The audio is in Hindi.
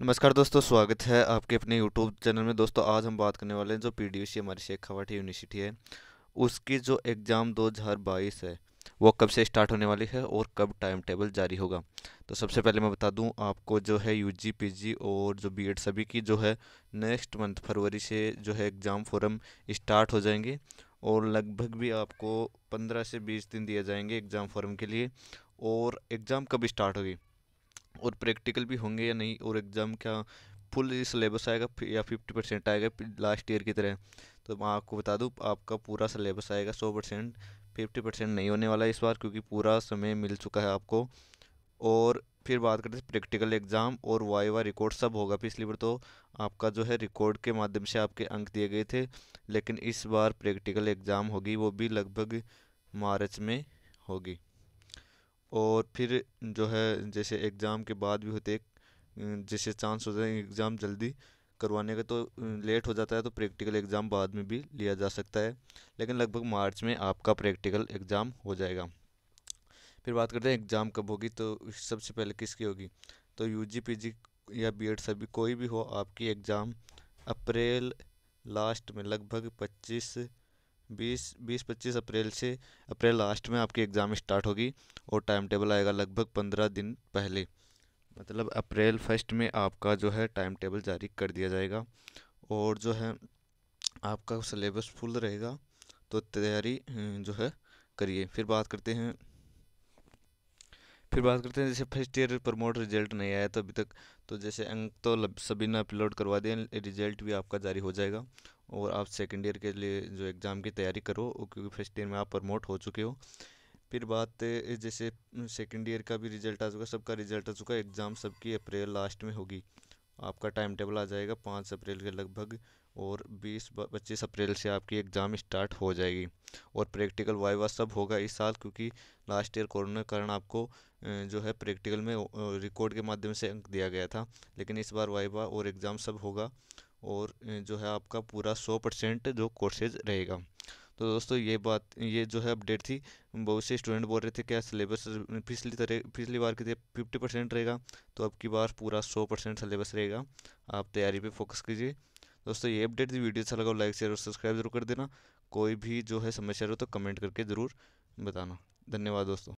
नमस्कार दोस्तों स्वागत है आपके अपने यूट्यूब चैनल में दोस्तों आज हम बात करने वाले हैं जो पी डी सी हमारी शेखावाटी यूनिवर्सिटी है उसकी जो एग्ज़ाम 2022 है वो कब से स्टार्ट होने वाली है और कब टाइम टेबल जारी होगा तो सबसे पहले मैं बता दूं आपको जो है यूजी पीजी और जो बीएड सभी की जो है नेक्स्ट मंथ फरवरी से जो है एग्ज़ाम फॉरम स्टार्ट हो जाएंगे और लगभग भी आपको पंद्रह से बीस दिन दिए जाएंगे एग्ज़ाम फॉरम के लिए और एग्ज़ाम कब स्टार्ट होगी और प्रैक्टिकल भी होंगे या नहीं और एग्ज़ाम क्या फुल सिलेबस आएगा या फिफ्टी परसेंट आएगा लास्ट ईयर की तरह तो मैं आपको बता दूँ आपका पूरा सिलेबस आएगा सौ परसेंट फिफ्टी परसेंट नहीं होने वाला इस बार क्योंकि पूरा समय मिल चुका है आपको और फिर बात करते हैं प्रैक्टिकल एग्ज़ाम और वाई वाई रिकॉर्ड सब होगा पिछली बार तो आपका जो है रिकॉर्ड के माध्यम से आपके अंक दिए गए थे लेकिन इस बार प्रैक्टिकल एग्ज़ाम होगी वो भी लगभग मार्च में होगी और फिर जो है जैसे एग्ज़ाम के बाद भी होते जैसे चांस होते हैं एग्ज़ाम जल्दी करवाने का तो लेट हो जाता है तो प्रैक्टिकल एग्ज़ाम बाद में भी लिया जा सकता है लेकिन लगभग मार्च में आपका प्रैक्टिकल एग्ज़ाम हो जाएगा फिर बात करते हैं एग्ज़ाम कब होगी तो सबसे पहले किसकी होगी तो यू जी पी जी या बी एड सभी कोई भी हो आपकी एग्ज़ाम अप्रैल लास्ट में लगभग पच्चीस बीस बीस पच्चीस अप्रैल से अप्रैल लास्ट में आपकी एग्ज़ाम स्टार्ट होगी और टाइम टेबल आएगा लगभग पंद्रह दिन पहले मतलब अप्रैल फर्स्ट में आपका जो है टाइम टेबल जारी कर दिया जाएगा और जो है आपका सिलेबस फुल रहेगा तो तैयारी हम्म, जो है करिए फिर बात करते हैं फिर बात करते हैं जैसे फर्स्ट ईयर प्रमोट रिजल्ट नहीं आया तो अभी तक तो जैसे अंक तो सभी ने अपलोड करवा दिए रिजल्ट भी आपका जारी हो जाएगा और आप सेकेंड ईयर के लिए जो एग्ज़ाम की तैयारी करो क्योंकि फर्स्ट ईयर में आप प्रमोट हो चुके हो फिर बात जैसे सेकेंड ईयर का भी रिजल्ट आ चुका सबका रिजल्ट आ चुका एग्ज़ाम सबकी अप्रैल लास्ट में होगी आपका टाइम टेबल आ जाएगा पाँच अप्रैल के लगभग और बीस पच्चीस अप्रैल से आपकी एग्ज़ाम स्टार्ट हो जाएगी और प्रैक्टिकल वाइवा सब होगा इस साल क्योंकि लास्ट ईयर कोरोना के कारण आपको जो है प्रैक्टिकल में रिकॉर्ड के माध्यम से अंक दिया गया था लेकिन इस बार वाइवा और एग्ज़ाम सब होगा और जो है आपका पूरा सौ परसेंट जो कोर्सेज रहेगा तो दोस्तों ये बात ये जो है अपडेट थी बहुत से स्टूडेंट बोल रहे थे क्या सिलेबस पिछली तरह पिछली बार की तरह फिफ्टी परसेंट रहेगा तो अब की बार पूरा सौ परसेंट सिलेबस रहेगा आप तैयारी पे फोकस कीजिए दोस्तों ये अपडेट थी वीडियो अच्छा लगा लाइक शेयर और सब्सक्राइब जरूर कर देना कोई भी जो है समस्या हो तो कमेंट करके ज़रूर बताना धन्यवाद दोस्तों